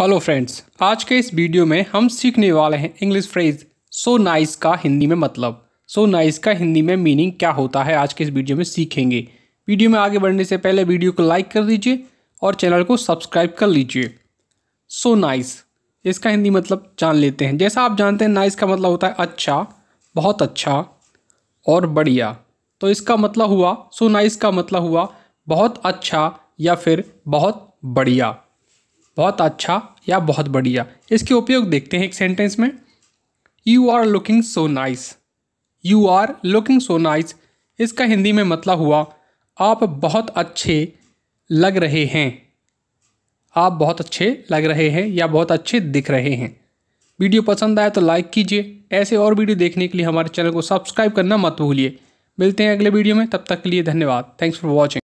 hello friends आज के इस वीडियो में हम सीखने वाले हैं इंग्लिश फ्रेज सो नाइस का हिंदी में मतलब सो so नाइस nice का हिंदी में मीनिंग क्या होता है आज के इस वीडियो में सीखेंगे वीडियो में आगे बढ़ने से पहले वीडियो को लाइक कर दीजिए और चैनल को सब्सक्राइब कर लीजिए सो नाइस इसका हिंदी मतलब जान लेते हैं जैसा आप जानते हैं नाइस nice का मतलब होता है अच्छा बहुत अच्छा और बढ़िया तो इसका मतलब हुआ सो so नाइस nice का मतलब हुआ बहुत अच्छा या फिर बहुत बढ़िया बहुत अच्छा या बहुत बढ़िया इसके उपयोग देखते हैं एक सेंटेंस में you are looking so nice you are looking so nice इसका हिंदी में मतलब हुआ आप बहुत अच्छे लग रहे हैं आप बहुत अच्छे लग रहे हैं या बहुत अच्छे दिख रहे हैं वीडियो पसंद आए तो लाइक कीजिए ऐसे और वीडियो देखने के लिए हमारे चैनल को सब्सक्राइब करना मत भूलिए मिलते हैं अगले वीडियो में तब तक के लिए धन्यवाद थैंक्स फॉर वॉचिंग